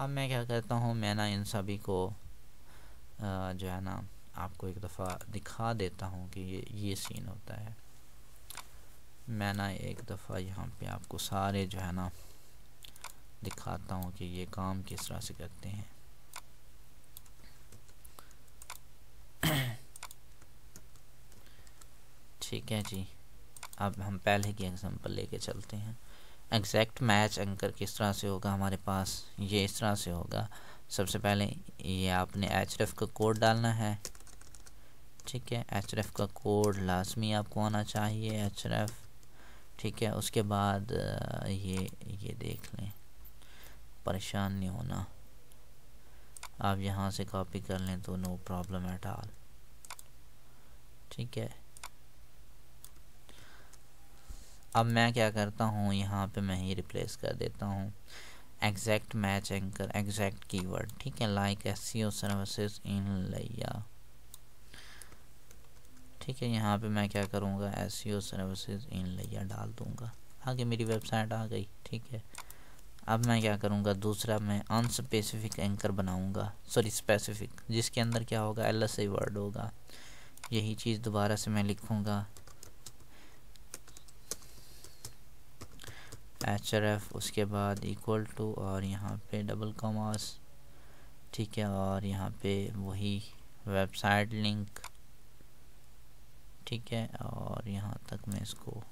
अब मैं क्या करता हूँ मैं ना इन सभी को आ, जो है ना आपको एक दफ़ा दिखा देता हूँ कि ये ये सीन होता है मैं ना एक दफ़ा यहाँ पे आपको सारे जो है ना दिखाता हूँ कि ये काम किस तरह से करते हैं ठीक है जी अब हम पहले की एग्जांपल लेके चलते हैं एग्जैक्ट मैच एंकर किस तरह से होगा हमारे पास ये इस तरह से होगा सबसे पहले ये आपने एच को कोड डालना है ठीक है एच का कोड लाजमी आपको आना चाहिए एच ठीक है उसके बाद ये ये देख लें परेशान नहीं होना आप यहाँ से कॉपी कर लें तो नो प्रॉब्लम एट ऑल ठीक है अब मैं क्या करता हूँ यहाँ पे मैं ही रिप्लेस कर देता हूँ exact match anchor exact keyword ठीक है like S C O service in लिया ठीक है यहाँ पे मैं क्या करूँगा एस सी ओ सर्विसज इन लिया डाल दूँगा आगे मेरी वेबसाइट आ गई ठीक है अब मैं क्या करूँगा दूसरा मैं अनस्पेसिफिक एंकर बनाऊँगा सॉरी स्पेसिफिक जिसके अंदर क्या होगा एल एस आई वर्ड होगा यही चीज़ दोबारा से मैं लिखूँगा एच आर एफ उसके बाद इक्वल टू और यहाँ पे डबल कॉमर्स ठीक है और यहाँ पे वही वेबसाइट लिंक ठीक है और यहाँ तक मैं इसको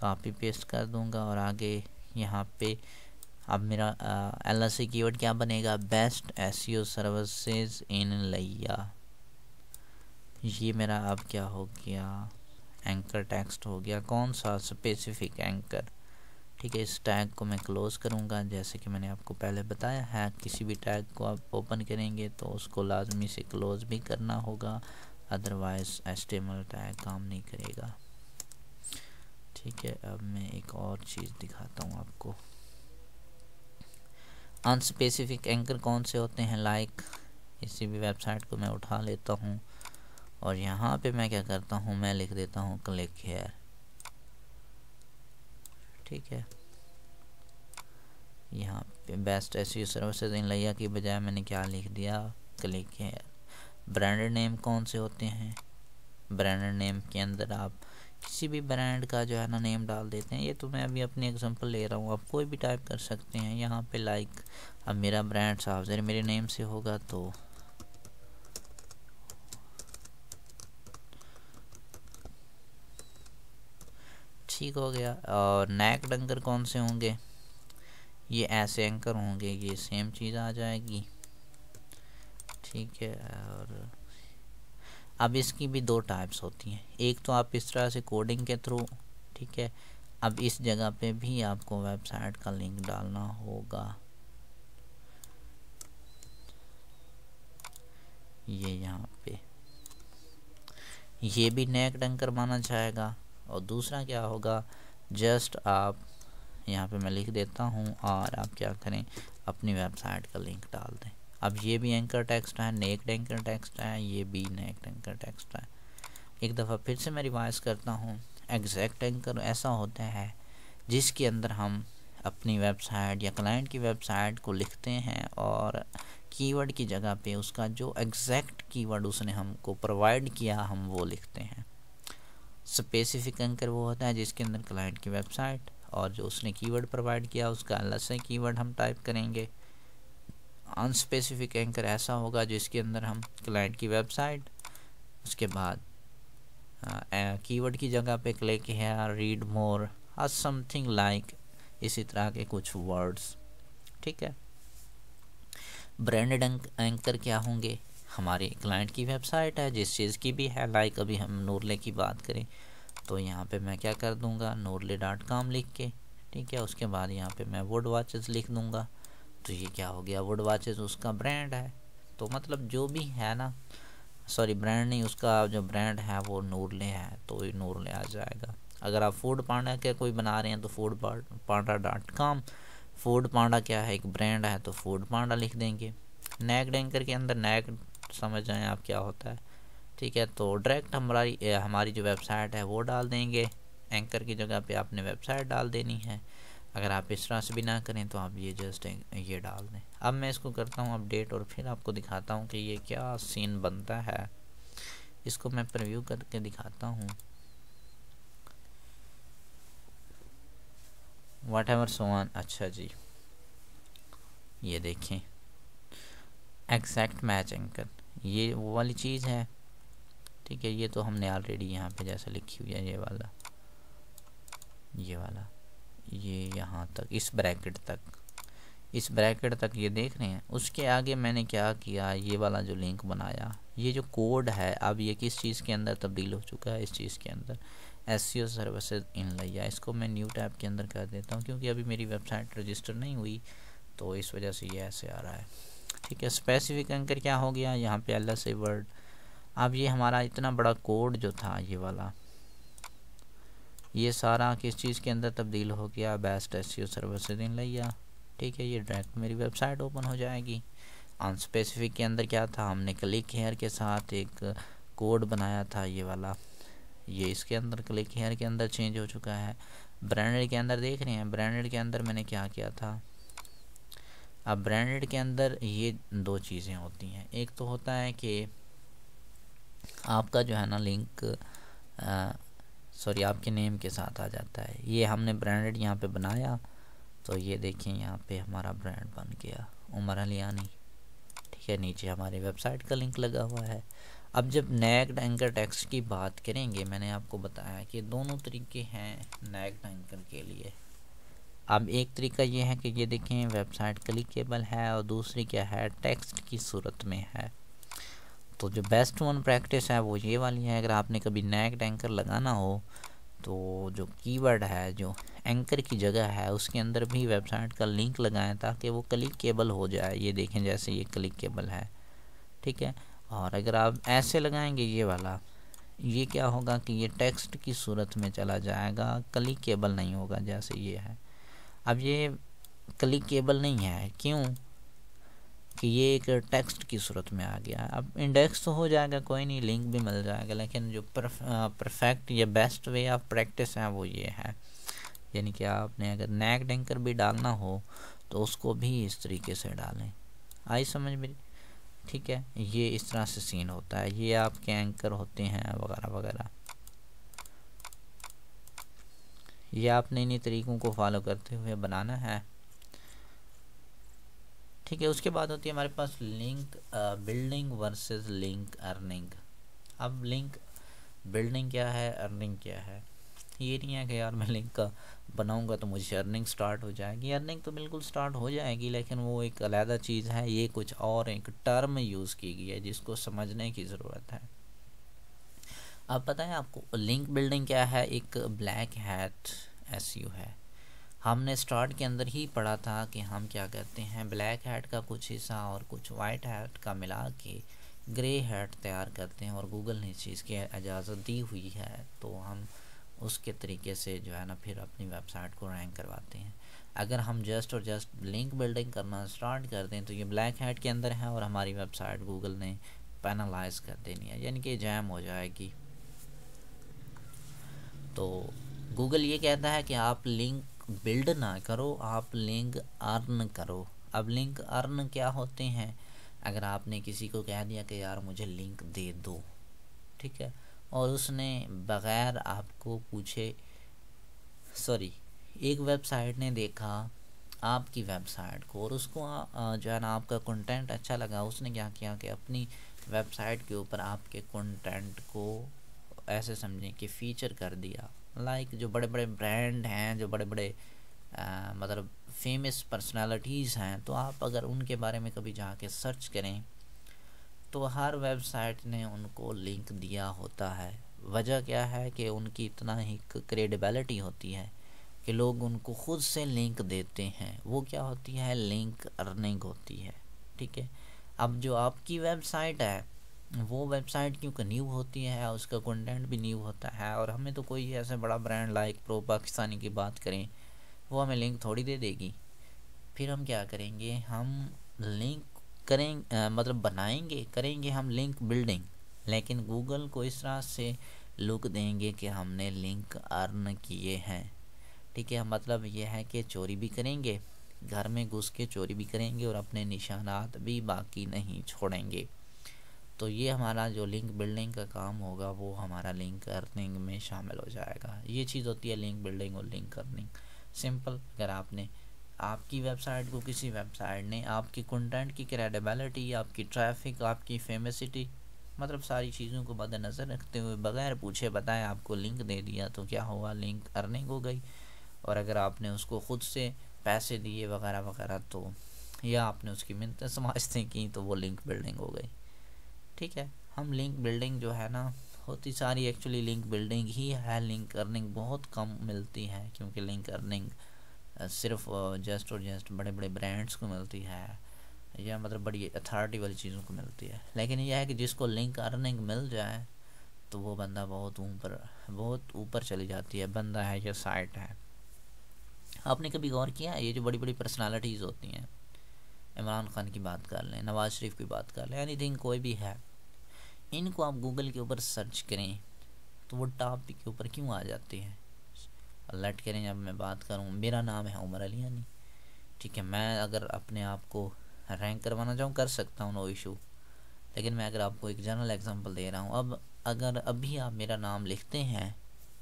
कापी पेस्ट कर दूँगा और आगे यहाँ पे अब मेरा एल एस सी कीवर्ड क्या बनेगा best S C O services in लिया ये मेरा अब क्या हो गया एंकर टेक्स्ट हो गया कौन सा स्पेसिफिक एंकर ठीक है इस टैग को मैं क्लोज़ करूँगा जैसे कि मैंने आपको पहले बताया है किसी भी टैग को आप ओपन करेंगे तो उसको लाजमी से क्लोज़ भी करना होगा अदरवाइज HTML टैग काम नहीं करेगा ठीक है अब मैं एक और चीज़ दिखाता हूँ आपको अनस्पेसिफिक एंकर कौन से होते हैं लाइक इसी भी वेबसाइट को मैं उठा लेता हूँ और यहाँ पे मैं क्या करता हूँ मैं लिख देता हूँ क्लिक हेयर ठीक है यहाँ पे बेस्ट ऐसी सर्विसेज इन लिया की बजाय मैंने क्या लिख दिया क्लिक हेयर ब्रांड नेम कौन से होते हैं ब्रांड नेम के अंदर आप किसी भी ब्रांड का जो है ना नेम डाल देते हैं ये तो मैं अभी अपनी एग्जांपल ले रहा हूँ आप कोई भी टाइप कर सकते हैं यहाँ पे लाइक अब मेरा ब्रांड जर मेरे नेम से होगा तो ठीक हो गया और नैक डंकर कौन से होंगे ये ऐसे एंकर होंगे ये सेम चीज़ आ जाएगी ठीक है और अब इसकी भी दो टाइप्स होती हैं एक तो आप इस तरह से कोडिंग के थ्रू ठीक है अब इस जगह पे भी आपको वेबसाइट का लिंक डालना होगा ये यहाँ पे ये भी नेक डंकर माना जाएगा और दूसरा क्या होगा जस्ट आप यहाँ पे मैं लिख देता हूँ और आप क्या करें अपनी वेबसाइट का लिंक डाल दें अब ये भी एंकर टेक्स्ट है नेक्ड एंकर टेक्स्ट है ये भी नेक्ड एंकर टेक्स्ट है एक दफ़ा फिर से मैं रिवाइज करता हूँ एग्जैक्ट एंकर ऐसा होता है जिसके अंदर हम अपनी वेबसाइट या क्लाइंट की वेबसाइट को लिखते हैं और कीवर्ड की जगह पे उसका जो एग्जैक्ट कीवर्ड उसने हमको प्रोवाइड किया हम वो लिखते हैं स्पेसिफिक एंकर वो होता है जिसके अंदर क्लाइंट की वेबसाइट और जो उसने कीवर्ड प्रोवाइड किया उसका अलग से कीवर्ड हम टाइप करेंगे अनस्पेसिफिक एंकर ऐसा होगा जिसके अंदर हम क्लाइंट की वेबसाइट उसके बाद कीवर्ड की जगह पे क्लिक है रीड मोर और समथिंग लाइक इसी तरह के कुछ वर्ड्स ठीक है ब्रांडेड एंकर क्या होंगे हमारी क्लाइंट की वेबसाइट है जिस चीज़ की भी है लाइक अभी हम नूरले की बात करें तो यहाँ पे मैं क्या कर दूँगा नूरले डॉट कॉम लिख के ठीक है उसके बाद यहाँ पे मैं वुड वॉचेस लिख दूँगा तो ये क्या हो गया वुड वाचेज उसका ब्रांड है तो मतलब जो भी है ना सॉरी ब्रांड नहीं उसका जो ब्रांड है वो नूरले है तो ये नूरले आ जाएगा अगर आप फूड पांडा के कोई बना रहे हैं तो Foodpanda dot com Foodpanda क्या है एक ब्रांड है तो फूड पांडा लिख देंगे नैक डेंकर के अंदर नैक समझ जाएँ आप क्या होता है ठीक है तो डायरेक्ट हमारी हमारी जो वेबसाइट है वो डाल देंगे एंकर की जगह पे आपने वेबसाइट डाल देनी है अगर आप इस तरह से भी ना करें तो आप ये जस्ट ये डाल दें अब मैं इसको करता हूँ अपडेट और फिर आपको दिखाता हूँ कि ये क्या सीन बनता है इसको मैं प्रव्यू करके दिखाता हूँ वाट एवर सोन अच्छा जी ये देखें एक्सैक्ट मैच एंकर ये वो वाली चीज़ है ठीक है ये तो हमने ऑलरेडी यहाँ पे जैसा लिखी हुई है ये वाला ये वाला ये यहाँ तक इस ब्रैकेट तक इस ब्रैकेट तक ये देख रहे हैं उसके आगे मैंने क्या किया ये वाला जो लिंक बनाया ये जो कोड है अब ये किस चीज़ के अंदर तब्दील हो चुका है इस चीज़ के अंदर S C O services in लिया इसको मैं न्यू टैब के अंदर कर देता हूँ क्योंकि अभी मेरी वेबसाइट रजिस्टर नहीं हुई तो इस वजह से ये ऐसे आ रहा है ठीक है स्पेसिफिक एंकर क्या हो गया यहाँ पे अल्लाह से वर्ड अब ये हमारा इतना बड़ा कोड जो था ये वाला ये सारा किस चीज़ के अंदर तब्दील हो गया best S C O service दिन लिया ठीक है ये डायरेक्ट मेरी वेबसाइट ओपन हो जाएगी अनस्पेसिफिक के अंदर क्या था हमने क्लिक हेयर के साथ एक कोड बनाया था ये वाला ये इसके अंदर क्लिक हेयर के अंदर चेंज हो चुका है ब्रांडेड के अंदर देख रहे हैं ब्रांडेड के अंदर मैंने क्या किया था अब ब्रांडेड के अंदर ये दो चीज़ें होती हैं एक तो होता है कि आपका जो है ना लिंक सॉरी आपके नेम के साथ आ जाता है ये हमने ब्रांडेड यहाँ पे बनाया तो ये देखिए यहाँ पे हमारा ब्रांड बन गया उमर अलियानी ठीक है नीचे हमारी वेबसाइट का लिंक लगा हुआ है अब जब नैग्ड एंकर टैक्स की बात करेंगे मैंने आपको बताया कि दोनों तरीके हैं नैग्ड एंकर के लिए अब एक तरीका ये है कि ये देखें वेबसाइट क्लिकेबल है और दूसरी क्या है टेक्स्ट की सूरत में है तो जो बेस्ट वन प्रैक्टिस है वो ये वाली है अगर आपने कभी नैक एंकर लगाना हो तो जो कीवर्ड है जो एंकर की जगह है उसके अंदर भी वेबसाइट का लिंक लगाएं ताकि वो केबल हो जाए ये देखें जैसे ये केबल है ठीक है और अगर आप ऐसे लगाएंगे ये वाला ये क्या होगा कि ये टेक्स्ट की सूरत में चला जाएगा केबल नहीं होगा जैसे ये है अब ये केबल नहीं है क्यों कि ये एक टेक्स्ट की सूरत में आ गया अब इंडेक्स तो हो जाएगा कोई नहीं लिंक भी मिल जाएगा लेकिन जो परफेक्ट या बेस्ट वे ऑफ प्रैक्टिस है वो ये है यानी कि आपने अगर नैक डेंकर भी डालना हो तो उसको भी इस तरीके से डालें आई समझ मेरी ठीक है ये इस तरह से सीन होता है ये आपके एंकर होते हैं वगैरह वगैरह ये आपने इन्हीं तरीकों को फॉलो करते हुए बनाना है ठीक है उसके बाद होती है हमारे पास link building versus link earning अब लिंक बिल्डिंग क्या है अर्निंग क्या है ये नहीं है कि यार मैं लिंक का बनाऊंगा तो मुझे अर्निंग स्टार्ट हो जाएगी अर्निंग तो बिल्कुल स्टार्ट हो जाएगी लेकिन वो एक अलहदा चीज़ है ये कुछ और एक टर्म यूज़ की गई है जिसको समझने की ज़रूरत है अब पता है आपको लिंक बिल्डिंग क्या है एक ब्लैक हैट एस है हमने स्टार्ट के अंदर ही पढ़ा था कि हम क्या करते हैं ब्लैक हैट का कुछ हिस्सा और कुछ वाइट हैट का मिला के ग्रे हैट तैयार करते हैं और गूगल ने इस चीज़ की इजाज़त दी हुई है तो हम उसके तरीके से जो है ना फिर अपनी वेबसाइट को रैंक करवाते हैं अगर हम जस्ट और जस्ट लिंक बिल्डिंग करना स्टार्ट कर दें तो ये ब्लैक हैट के अंदर है और हमारी वेबसाइट गूगल ने पैनलाइज कर देनी है यानी कि जैम हो जाएगी तो गूगल ये कहता है कि आप लिंक बिल्ड ना करो आप लिंक अर्न करो अब लिंक अर्न क्या होते हैं अगर आपने किसी को कह दिया कि यार मुझे लिंक दे दो ठीक है और उसने बग़ैर आपको पूछे सॉरी एक वेबसाइट ने देखा आपकी वेबसाइट को और उसको जो है ना आपका कंटेंट अच्छा लगा उसने क्या किया कि अपनी वेबसाइट के ऊपर आपके कंटेंट को ऐसे समझें कि फ़ीचर कर दिया लाइक जो बड़े बड़े ब्रांड हैं जो बड़े बड़े आ, मतलब फेमस पर्सनालिटीज़ हैं तो आप अगर उनके बारे में कभी जाके सर्च करें तो हर वेबसाइट ने उनको लिंक दिया होता है वजह क्या है कि उनकी इतना ही क्रेडिबिलिटी होती है कि लोग उनको ख़ुद से लिंक देते हैं वो क्या होती है लिंक अर्निंग होती है ठीक है अब जो आपकी वेबसाइट है वो वेबसाइट क्योंकि न्यू होती है उसका कंटेंट भी न्यू होता है और हमें तो कोई ऐसा बड़ा ब्रांड लाइक प्रो पाकिस्तानी की बात करें वो हमें लिंक थोड़ी दे देगी फिर हम क्या करेंगे हम लिंक करें मतलब बनाएंगे करेंगे हम लिंक बिल्डिंग लेकिन गूगल को इस तरह से लुक देंगे कि हमने लिंक अर्न किए हैं ठीक है मतलब यह है कि चोरी भी करेंगे घर में घुस के चोरी भी करेंगे और अपने निशानात भी बाकी नहीं छोड़ेंगे तो ये हमारा जो लिंक बिल्डिंग का काम होगा वो हमारा लिंक अर्निंग में शामिल हो जाएगा ये चीज़ होती है लिंक बिल्डिंग और लिंक अर्निंग सिंपल अगर आपने आपकी वेबसाइट को किसी वेबसाइट ने आपकी कंटेंट की क्रेडिबिलिटी आपकी ट्रैफिक आपकी फेमसिटी मतलब सारी चीज़ों को मद्दनज़र रखते हुए बगैर पूछे बताए आपको लिंक दे दिया तो क्या हुआ लिंक अर्निंग हो गई और अगर आपने उसको ख़ुद से पैसे दिए वगैरह वगैरह तो या आपने उसकी मिनत समाजते की तो वो लिंक बिल्डिंग हो गई ठीक है हम लिंक बिल्डिंग जो है ना होती सारी एक्चुअली लिंक बिल्डिंग ही है लिंक अर्निंग बहुत कम मिलती है क्योंकि लिंक अर्निंग सिर्फ जस्ट और जस्ट बड़े बड़े ब्रांड्स को मिलती है या मतलब बड़ी अथॉरिटी वाली चीज़ों को मिलती है लेकिन यह है कि जिसको लिंक अर्निंग मिल जाए तो वो बंदा बहुत ऊपर बहुत ऊपर चली जाती है बंदा है या साइट है आपने कभी गौर किया ये जो बड़ी बड़ी पर्सनालिटीज़ होती हैं इमरान खान की बात कर लें नवाज़ शरीफ की बात कर लें एनी कोई भी है इनको आप गूगल के ऊपर सर्च करें तो वो टॉपिक के ऊपर क्यों आ जाते हैं लट करें जब मैं बात करूँ मेरा नाम है उमर अली यानी ठीक है मैं अगर अपने आप को रैंक करवाना चाहूँ कर सकता हूँ नो इशू लेकिन मैं अगर आपको एक जनरल एग्जांपल दे रहा हूँ अब अगर अभी आप मेरा नाम लिखते हैं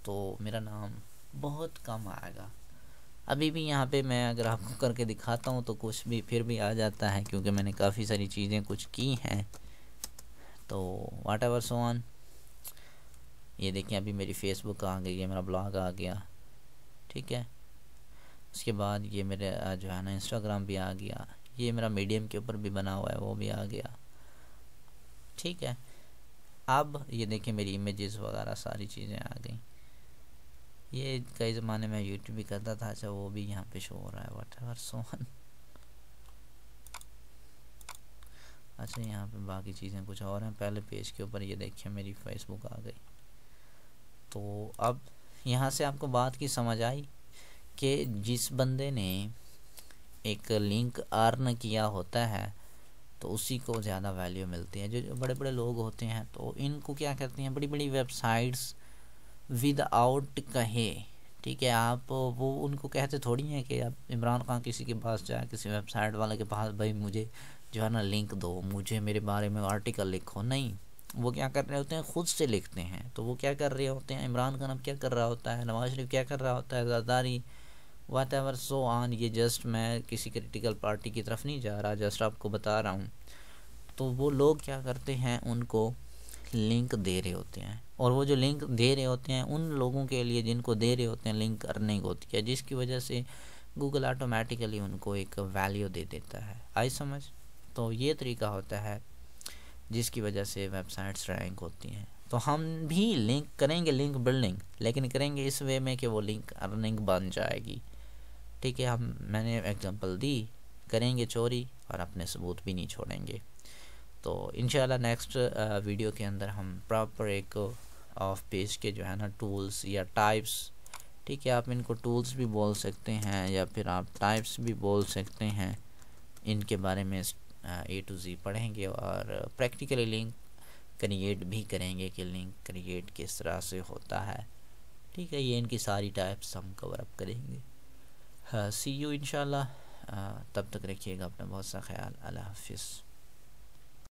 तो मेरा नाम बहुत कम आएगा अभी भी यहाँ पे मैं अगर आपको करके दिखाता हूँ तो कुछ भी फिर भी आ जाता है क्योंकि मैंने काफ़ी सारी चीज़ें कुछ की हैं तो वाट एवर सो ऑन ये देखें अभी मेरी फेसबुक आ गई है मेरा ब्लॉग आ गया ठीक है उसके बाद ये मेरे जो है ना इंस्टाग्राम भी आ गया ये मेरा मीडियम के ऊपर भी बना हुआ है वो भी आ गया ठीक है अब ये देखिए मेरी इमेजेस वगैरह सारी चीज़ें आ गई ये कई ज़माने में यूट्यूब भी करता था अच्छा वो भी यहाँ पे शो हो रहा है वट एवर सोन अच्छा यहाँ पे बाकी चीज़ें कुछ और हैं पहले पेज के ऊपर ये देखिए मेरी फेसबुक आ गई तो अब यहाँ से आपको बात की समझ आई कि जिस बंदे ने एक लिंक अर्न किया होता है तो उसी को ज़्यादा वैल्यू मिलती है जो, जो बड़े बड़े लोग होते हैं तो इनको क्या कहते हैं बड़ी बड़ी वेबसाइट्स विदाउट कहे ठीक है आप वो उनको कहते थोड़ी हैं कि आप इमरान खान किसी के पास जाए किसी वेबसाइट वाले के पास भाई मुझे जो है ना लिंक दो मुझे मेरे बारे में आर्टिकल लिखो नहीं वो क्या कर रहे होते हैं ख़ुद से लिखते हैं तो वो क्या कर रहे होते हैं इमरान खान अब क्या कर रहा होता है नवाज शरीफ क्या कर रहा होता है जरदारी वात एवर सो आन ये जस्ट मैं किसी क्रिटिकल पार्टी की तरफ नहीं जा रहा जस्ट आपको बता रहा हूँ तो वो लोग क्या करते हैं उनको लिंक दे रहे होते हैं और वो जो लिंक दे रहे होते हैं उन लोगों के लिए जिनको दे रहे होते हैं लिंक करने होती है जिसकी वजह से गूगल ऑटोमेटिकली उनको एक वैल्यू दे देता है आई समझ तो ये तरीका होता है जिसकी वजह से वेबसाइट्स रैंक होती हैं तो हम भी लिंक करेंगे लिंक बिल्डिंग लेकिन करेंगे इस वे में कि वो लिंक अर्निंग बन जाएगी ठीक है हम मैंने एग्जांपल दी करेंगे चोरी और अपने सबूत भी नहीं छोड़ेंगे तो इन नेक्स्ट वीडियो के अंदर हम प्रॉपर एक ऑफ पेज के जो है ना टूल्स या टाइप्स ठीक है आप इनको टूल्स भी बोल सकते हैं या फिर आप टाइप्स भी बोल सकते हैं इनके बारे में ए टू जी पढ़ेंगे और प्रैक्टिकली लिंक क्रिएट भी करेंगे कि लिंक क्रिएट किस तरह से होता है ठीक है ये इनकी सारी टाइप्स हम कवर अप करेंगे सी यू इन तब तक रखिएगा अपना बहुत सा ख्याल अल्लाह हाफिज़